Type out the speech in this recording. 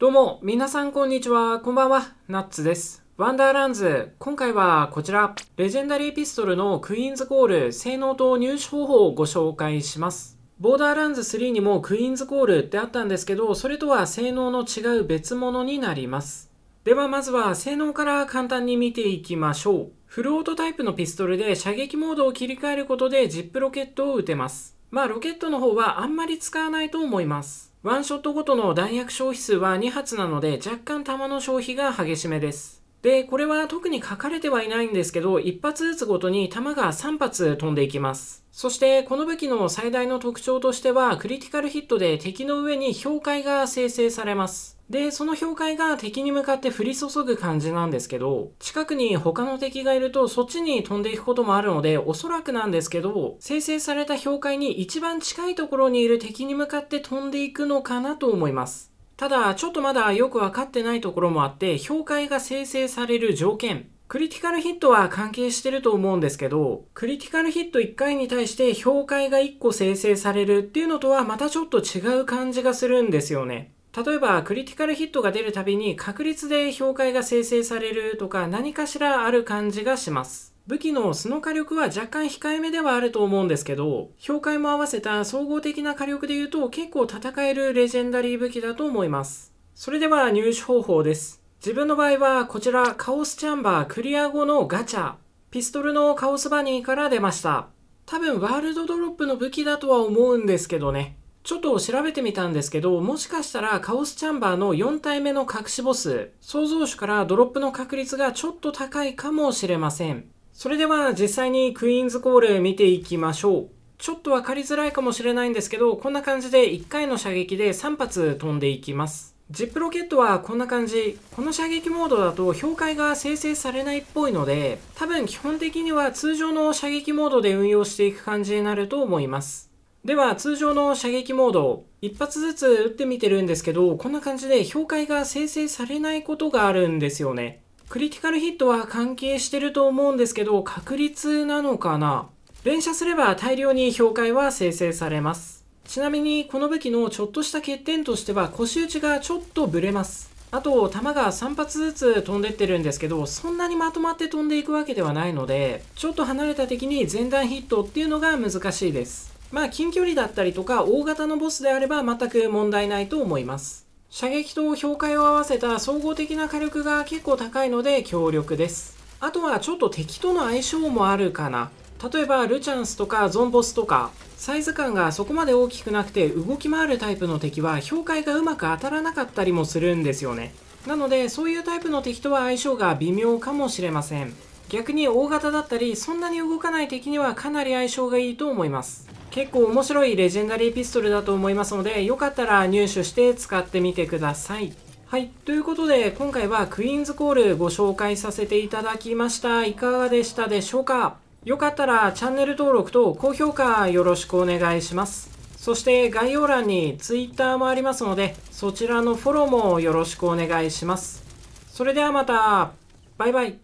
どうも、皆さんこんにちは。こんばんは。ナッツです。ワンダーランズ、今回はこちら、レジェンダリーピストルのクイーンズコール、性能と入手方法をご紹介します。ボーダーランズ3にもクイーンズコールってあったんですけど、それとは性能の違う別物になります。ではまずは性能から簡単に見ていきましょう。フルオートタイプのピストルで射撃モードを切り替えることでジップロケットを撃てます。まあロケットの方はあんまり使わないと思います。ワンショットごとの弾薬消費数は2発なので若干弾の消費が激しめです。で、これは特に書かれてはいないんですけど、1発ずつごとに弾が3発飛んでいきます。そして、この武器の最大の特徴としては、クリティカルヒットで敵の上に氷塊が生成されます。で、その氷塊が敵に向かって降り注ぐ感じなんですけど、近くに他の敵がいるとそっちに飛んでいくこともあるので、おそらくなんですけど、生成された氷塊に一番近いところにいる敵に向かって飛んでいくのかなと思います。ただ、ちょっとまだよくわかってないところもあって、評価が生成される条件クリティカルヒットは関係してると思うんですけど、クリティカルヒット1回に対して評価が1個生成されるっていうのとはまたちょっと違う感じがするんですよね。例えば、クリティカルヒットが出るたびに確率で評価が生成されるとか何かしらある感じがします。武器の素の火力は若干控えめではあると思うんですけど、評価も合わせた総合的な火力で言うと結構戦えるレジェンダリー武器だと思います。それでは入手方法です。自分の場合はこちらカオスチャンバークリア後のガチャ、ピストルのカオスバニーから出ました。多分ワールドドロップの武器だとは思うんですけどね。ちょっと調べてみたんですけど、もしかしたらカオスチャンバーの4体目の隠しボス、創造主からドロップの確率がちょっと高いかもしれません。それでは実際にクイーンズコール見ていきましょう。ちょっと分かりづらいかもしれないんですけど、こんな感じで1回の射撃で3発飛んでいきます。ジップロケットはこんな感じ。この射撃モードだと標解が生成されないっぽいので、多分基本的には通常の射撃モードで運用していく感じになると思います。では通常の射撃モード、一発ずつ撃ってみてるんですけど、こんな感じで標塊が生成されないことがあるんですよね。クリティカルヒットは関係してると思うんですけど、確率なのかな連射すれば大量に評価は生成されます。ちなみにこの武器のちょっとした欠点としては腰打ちがちょっとブレます。あと弾が3発ずつ飛んでってるんですけど、そんなにまとまって飛んでいくわけではないので、ちょっと離れた敵に前段ヒットっていうのが難しいです。まあ近距離だったりとか大型のボスであれば全く問題ないと思います。射撃と評価を合わせた総合的な火力が結構高いので強力です。あとはちょっと敵との相性もあるかな。例えばルチャンスとかゾンボスとかサイズ感がそこまで大きくなくて動き回るタイプの敵は評価がうまく当たらなかったりもするんですよねなのでそういうタイプの敵とは相性が微妙かもしれません逆に大型だったりそんなに動かない敵にはかなり相性がいいと思います結構面白いレジェンダリーピストルだと思いますので、よかったら入手して使ってみてください。はい。ということで、今回はクイーンズコールご紹介させていただきました。いかがでしたでしょうかよかったらチャンネル登録と高評価よろしくお願いします。そして概要欄に Twitter もありますので、そちらのフォローもよろしくお願いします。それではまた、バイバイ。